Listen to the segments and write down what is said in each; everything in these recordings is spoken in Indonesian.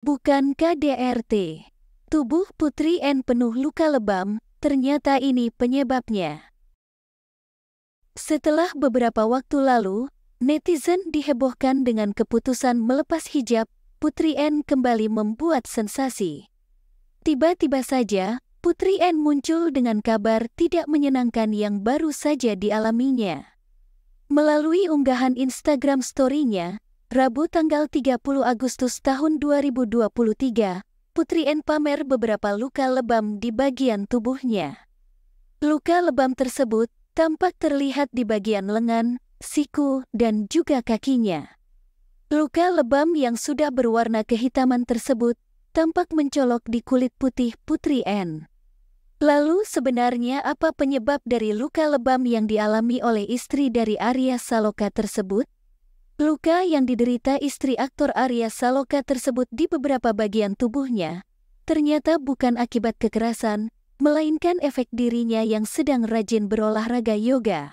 Bukan KDRT. Tubuh Putri N penuh luka lebam, ternyata ini penyebabnya. Setelah beberapa waktu lalu, netizen dihebohkan dengan keputusan melepas hijab, Putri N kembali membuat sensasi. Tiba-tiba saja, Putri N muncul dengan kabar tidak menyenangkan yang baru saja dialaminya. Melalui unggahan Instagram story-nya, Rabu tanggal 30 Agustus tahun 2023, Putri N pamer beberapa luka lebam di bagian tubuhnya. Luka lebam tersebut tampak terlihat di bagian lengan, siku, dan juga kakinya. Luka lebam yang sudah berwarna kehitaman tersebut tampak mencolok di kulit putih Putri N. Lalu sebenarnya apa penyebab dari luka lebam yang dialami oleh istri dari Arya Saloka tersebut? Luka yang diderita istri aktor Arya Saloka tersebut di beberapa bagian tubuhnya ternyata bukan akibat kekerasan, melainkan efek dirinya yang sedang rajin berolahraga yoga.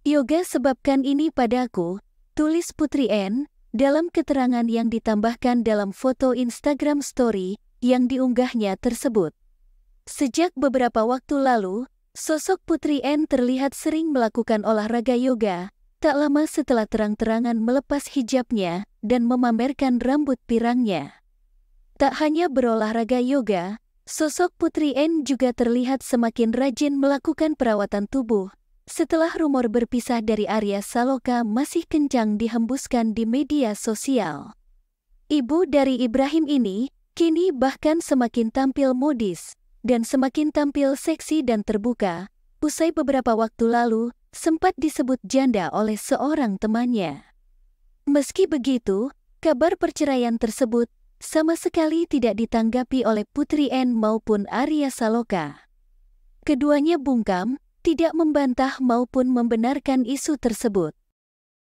Yoga sebabkan ini padaku, tulis Putri N, dalam keterangan yang ditambahkan dalam foto Instagram story yang diunggahnya tersebut. Sejak beberapa waktu lalu, sosok Putri N terlihat sering melakukan olahraga yoga, Tak lama setelah terang-terangan melepas hijabnya dan memamerkan rambut pirangnya. Tak hanya berolahraga yoga, sosok Putri N juga terlihat semakin rajin melakukan perawatan tubuh. Setelah rumor berpisah dari Arya Saloka masih kencang dihembuskan di media sosial. Ibu dari Ibrahim ini kini bahkan semakin tampil modis dan semakin tampil seksi dan terbuka. Usai beberapa waktu lalu, sempat disebut janda oleh seorang temannya. Meski begitu, kabar perceraian tersebut sama sekali tidak ditanggapi oleh Putri Anne maupun Arya Saloka. Keduanya bungkam, tidak membantah maupun membenarkan isu tersebut.